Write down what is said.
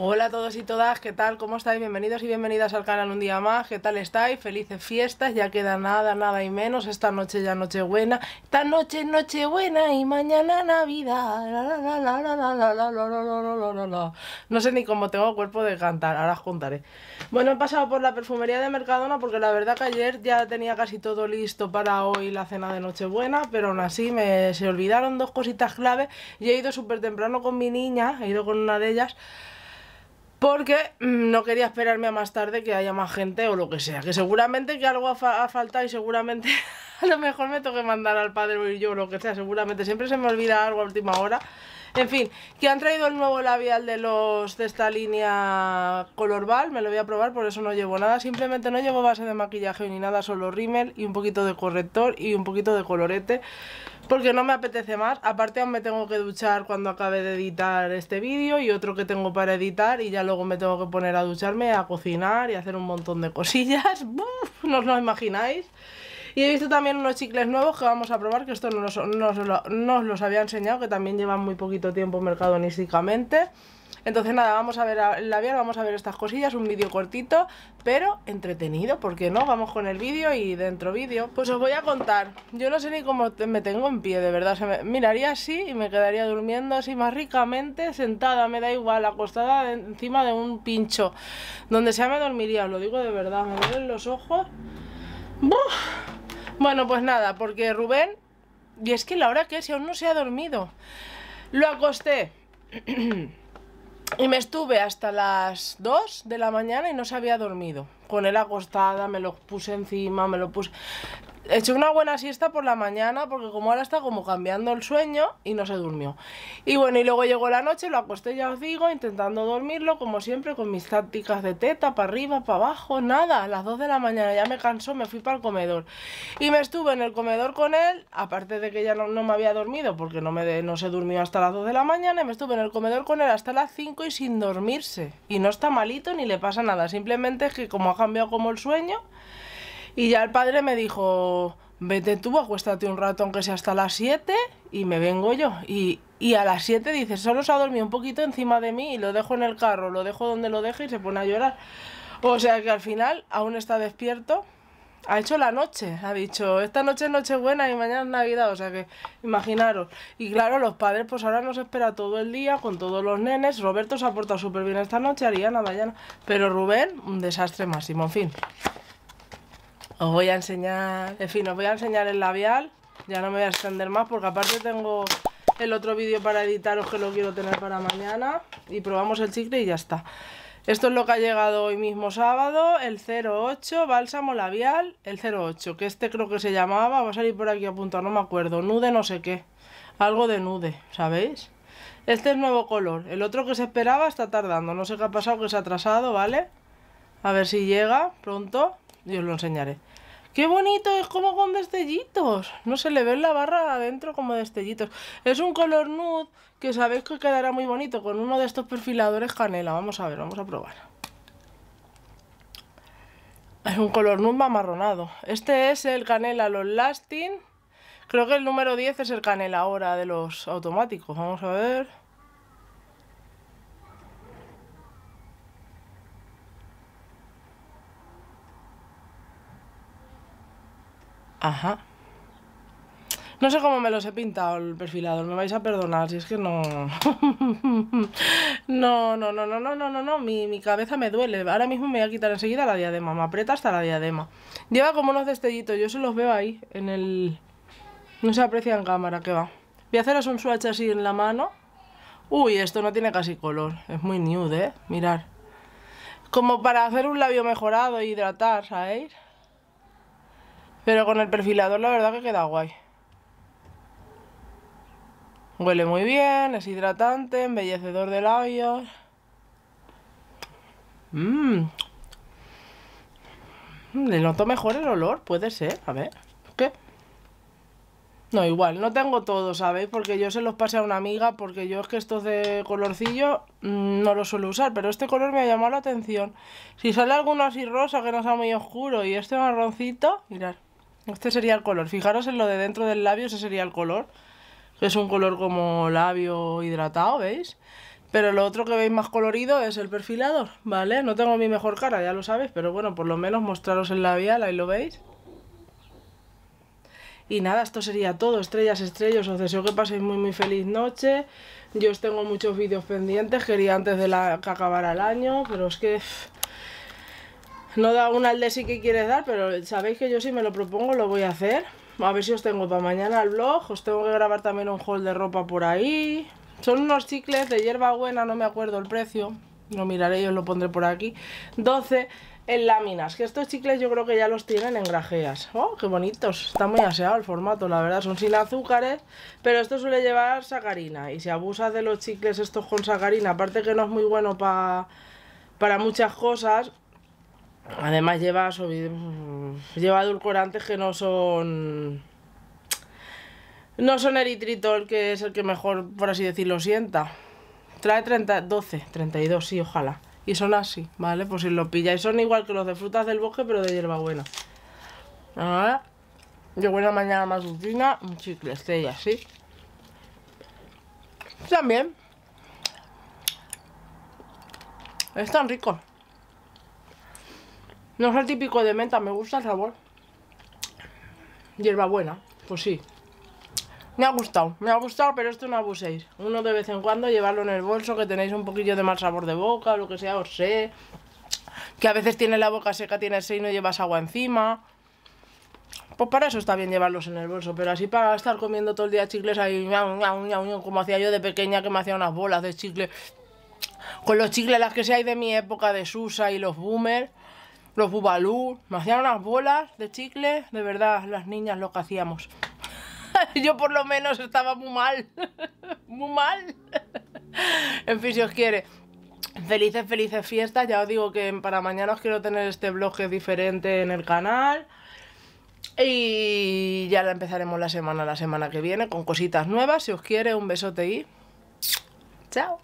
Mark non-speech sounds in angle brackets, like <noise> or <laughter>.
Hola a todos y todas, ¿qué tal? ¿Cómo estáis? Bienvenidos y bienvenidas al canal un día más. ¿Qué tal estáis? Felices fiestas, ya queda nada, nada y menos. Esta noche ya Nochebuena, esta noche es Nochebuena y mañana Navidad. No sé ni cómo tengo cuerpo de cantar, ahora os contaré. Bueno, he pasado por la perfumería de Mercadona porque la verdad que ayer ya tenía casi todo listo para hoy la cena de Nochebuena, pero aún así me, se olvidaron dos cositas clave y he ido súper temprano con mi niña, he ido con una de ellas porque mm, no quería esperarme a más tarde que haya más gente o lo que sea. Que seguramente que algo ha, faltado y seguramente <laughs> a lo mejor me toque mandar al padre o ir yo o lo que sea. Seguramente siempre se me olvida algo a última hora. En fin, que han traído el nuevo labial de los de esta línea color me lo voy a probar, por eso no llevo nada, simplemente no llevo base de maquillaje ni nada, solo rímel y un poquito de corrector y un poquito de colorete, porque no me apetece más, aparte aún me tengo que duchar cuando acabe de editar este vídeo y otro que tengo para editar y ya luego me tengo que poner a ducharme, a cocinar y a hacer un montón de cosillas, <laughs> ¡Buf! no os lo imagináis. Y he visto también unos chicles nuevos que vamos a probar, que esto no, los, los había enseñado, que también llevan muy poquito tiempo mercadonísticamente. Entonces nada, vamos a ver la labial, vamos a ver estas cosillas, un vídeo cortito, pero entretenido, ¿por qué no? Vamos con el vídeo y dentro vídeo. Pues os voy a contar, yo no sé ni cómo me tengo en pie, de verdad, miraría así y me quedaría durmiendo así más ricamente, sentada, me da igual, acostada encima de un pincho, donde sea me dormiría, os lo digo de verdad, me duelen los ojos. ¡Buf! Bueno, pues nada, porque Rubén... Y es que la hora que es, si aún no se ha dormido. Lo acosté. <clears throat> y me estuve hasta las 2 de la mañana y no se había dormido. Con él acostada, me lo puse encima, me lo puse hecho una buena siesta por la mañana porque como ahora está como cambiando el sueño y no se durmió. Y bueno, y luego llegó la noche, lo acosté, ya os digo, intentando dormirlo como siempre con mis tácticas de teta, para arriba, para abajo, nada. A las 2 de la mañana ya me cansó, me fui para el comedor. Y me estuve en el comedor con él, aparte de que ya no, me había dormido porque no, me no se durmió hasta las 2 de la mañana, y me estuve en el comedor con él hasta las 5 y sin dormirse. Y no está malito ni le pasa nada, simplemente es que como ha cambiado como el sueño... Y ya el padre me dijo, vete tú, acuéstate un rato aunque sea hasta las 7 y me vengo yo. Y, a las 7 dice, solo se ha dormido un poquito encima de mí y lo dejo en el carro, lo dejo donde lo deje y se pone a llorar. O sea que al final aún está despierto. Ha hecho la noche, ha dicho, esta noche es noche buena y mañana es Navidad, o sea que imaginaros. Y claro, los padres pues ahora nos espera todo el día con todos los nenes. Roberto se ha portado súper bien esta noche, Ariana mañana. Pero Rubén, un desastre máximo, en fin. Os voy a enseñar, en fin, os voy a enseñar el labial. Ya no me voy a extender más porque aparte tengo el otro vídeo para editaros que lo quiero tener para mañana. Y probamos el chicle y ya está. Esto es lo que ha llegado hoy mismo sábado, el 08, bálsamo labial, el 08, que este creo que se llamaba, va a salir por aquí a punto, no me acuerdo, nude no sé qué, algo de nude, ¿sabéis? Este es nuevo color, el otro que se esperaba está tardando, no sé qué ha pasado, que se ha atrasado, ¿vale? A ver si llega pronto, yo os lo enseñaré. ¡Qué bonito! Es como con destellitos. No se le ve en la barra adentro como destellitos. Es un color nude que sabéis que quedará muy bonito con uno de estos perfiladores canela. Vamos a ver, vamos a probar. Es un color nude amarronado. Este es el canela Los Lasting. Creo que el número 10 es el canela ahora de los automáticos. Vamos a ver. Ajá. No sé cómo me los he pintado el perfilador, me vais a perdonar, si es que no... <laughs> no, no, no, no, no, no, no, no, mi, mi, cabeza me duele. Ahora mismo me voy a quitar enseguida la diadema, me aprieta hasta la diadema. Lleva como unos destellitos, yo se los veo ahí, en el... No se aprecia en cámara, que va. Voy a haceros un swatch así en la mano. Uy, esto no tiene casi color, es muy nude, ¿eh? Mirar. Como para hacer un labio mejorado e hidratar, ¿sabéis? Pero con el perfilador la verdad que queda guay. Huele muy bien, es hidratante, embellecedor de labios. Mmm. Le noto mejor el olor, puede ser. A ver, ¿qué? No, igual, no tengo todo, ¿sabéis? Porque yo se los pasé a una amiga, porque yo es que estos de colorcillo mm, no los suelo usar, pero este color me ha llamado la atención. Si sale alguno así rosa que no sea muy oscuro y este marroncito, mirad. Este sería el color. Fijaros en lo de dentro del labio, ese sería el color. Es un color como labio hidratado, ¿veis? Pero lo otro que veis más colorido es el perfilador, ¿vale? No tengo mi mejor cara, ya lo sabéis, pero bueno, por lo menos mostraros el labial, ahí lo veis. Y nada, esto sería todo, estrellas, estrellas, os deseo que paséis muy muy feliz noche. Yo os tengo muchos vídeos pendientes, quería antes de que acabara el año, pero es que no da una al de sí que quieres dar, pero sabéis que yo si me lo propongo lo voy a hacer. A ver si os tengo para mañana el blog. Os tengo que grabar también un haul de ropa por ahí. Son unos chicles de hierba buena, no me acuerdo el precio. Lo miraré y os lo pondré por aquí. 12 en láminas. Que estos chicles yo creo que ya los tienen en grajeas. ¡Oh, qué bonitos! Está muy aseado el formato, la verdad. Son sin azúcares, pero esto suele llevar sacarina. Y si abusas de los chicles estos con sacarina, aparte que no es muy bueno para para muchas cosas, Además lleva, lleva edulcorantes que no son... No son eritritol, que es el que mejor, por así decirlo, sienta. Trae 30, 12, 32, sí, ojalá. Y son así, ¿vale? Pues si lo pilláis, son igual que los de frutas del bosque, pero de hierbabuena. Ahora, de buena mañana más rutina, un chicle estrella, sí. También. Es tan rico. No es el típico de menta, me gusta el sabor. Hierbabuena, pues sí. Me ha gustado, me ha gustado, pero esto no abuséis. Uno de vez en cuando llevarlo en el bolso, que tenéis un poquillo de mal sabor de boca, o lo que sea, os sé. Que a veces tiene la boca seca, tiene seis y no llevas agua encima. Pues para eso está bien llevarlos en el bolso, pero así para estar comiendo todo el día chicles ahí, como hacía yo de pequeña, que me hacía unas bolas de chicle. Con los chicles, las que hay de mi época de Susa y los boomers los bubalú, me hacían unas bolas de chicle, de verdad, las niñas lo que hacíamos. <laughs> Yo por lo menos estaba muy mal, <laughs> muy mal. <laughs> en fin, si os quiere. Felices, felices fiestas. Ya os digo que para mañana os quiero tener este bloque diferente en el canal. Y ya la empezaremos la semana, la semana que viene, con cositas nuevas. Si os quiere, un besote y... ¡Chao!